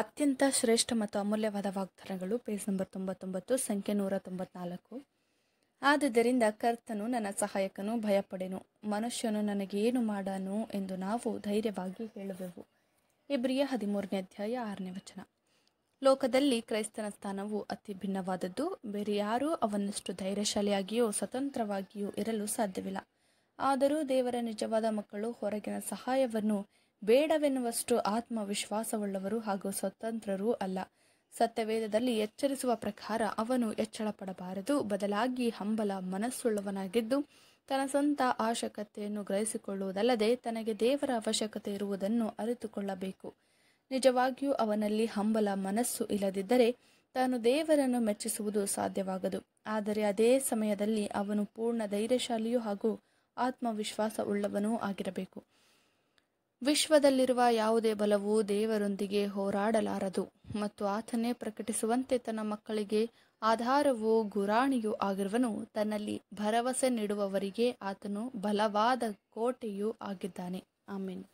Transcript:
ಅತ್ಯಂತ ಶ್ರೇಷ್ಠ ಮತ್ತು ಅಮೂಲ್ಯವಾದ ವಾಗ್ದಾನಗಳು ಪೇಜ್ ನಂಬರ್ ತೊಂಬತ್ತೊಂಬತ್ತು ಸಂಖ್ಯೆ ನೂರ ತೊಂಬತ್ನಾಲ್ಕು ಆದುದರಿಂದ ಕರ್ತನು ನನ್ನ ಸಹಾಯಕನು ಭಯಪಡೆನು ಮನುಷ್ಯನು ನನಗೇನು ಮಾಡನು ಎಂದು ನಾವು ಧೈರ್ಯವಾಗಿ ಹೇಳುವೆವು ಇಬ್ರಿಯ ಹದಿಮೂರನೇ ಅಧ್ಯಾಯ ಆರನೇ ವಚನ ಲೋಕದಲ್ಲಿ ಕ್ರೈಸ್ತನ ಸ್ಥಾನವು ಅತಿ ಭಿನ್ನವಾದದ್ದು ಬೇರೆ ಯಾರೂ ಅವನಷ್ಟು ಧೈರ್ಯಶಾಲಿಯಾಗಿಯೋ ಸ್ವತಂತ್ರವಾಗಿಯೂ ಇರಲು ಸಾಧ್ಯವಿಲ್ಲ ಆದರೂ ದೇವರ ನಿಜವಾದ ಮಕ್ಕಳು ಹೊರಗಿನ ಸಹಾಯವನ್ನು ಬೇಡವೆನ್ನುವಷ್ಟು ಆತ್ಮವಿಶ್ವಾಸವುಳ್ಳವರು ಹಾಗೂ ಸ್ವತಂತ್ರರೂ ಅಲ್ಲ ಸತ್ಯವೇದದಲ್ಲಿ ಎಚ್ಚರಿಸುವ ಪ್ರಕಾರ ಅವನು ಪಡಬಾರದು ಬದಲಾಗಿ ಹಂಬಲ ಮನಸ್ಸುಳ್ಳವನಾಗಿದ್ದು ತನ್ನ ಸ್ವಂತ ಆಶಕತೆಯನ್ನು ಗ್ರಹಿಸಿಕೊಳ್ಳುವುದಲ್ಲದೆ ತನಗೆ ದೇವರ ಅವಶ್ಯಕತೆ ಇರುವುದನ್ನು ಅರಿತುಕೊಳ್ಳಬೇಕು ನಿಜವಾಗಿಯೂ ಅವನಲ್ಲಿ ಹಂಬಲ ಮನಸ್ಸು ಇಲ್ಲದಿದ್ದರೆ ತಾನು ದೇವರನ್ನು ಮೆಚ್ಚಿಸುವುದು ಸಾಧ್ಯವಾಗದು ಆದರೆ ಅದೇ ಸಮಯದಲ್ಲಿ ಅವನು ಪೂರ್ಣ ಧೈರ್ಯಶಾಲಿಯೂ ಹಾಗೂ ಆತ್ಮವಿಶ್ವಾಸ ಉಳ್ಳವನೂ ಆಗಿರಬೇಕು ವಿಶ್ವದಲ್ಲಿರುವ ಯಾವುದೇ ಬಲವು ದೇವರೊಂದಿಗೆ ಹೋರಾಡಲಾರದು ಮತ್ತು ಆತನೇ ಪ್ರಕಟಿಸುವಂತೆ ತನ್ನ ಮಕ್ಕಳಿಗೆ ಆಧಾರವೂ ಗುರಾಣಿಯೂ ಆಗಿರುವನು ತನ್ನಲ್ಲಿ ಭರವಸೆ ನೀಡುವವರಿಗೆ ಆತನು ಬಲವಾದ ಕೋಟೆಯೂ ಆಗಿದ್ದಾನೆ ಆಮೀನ್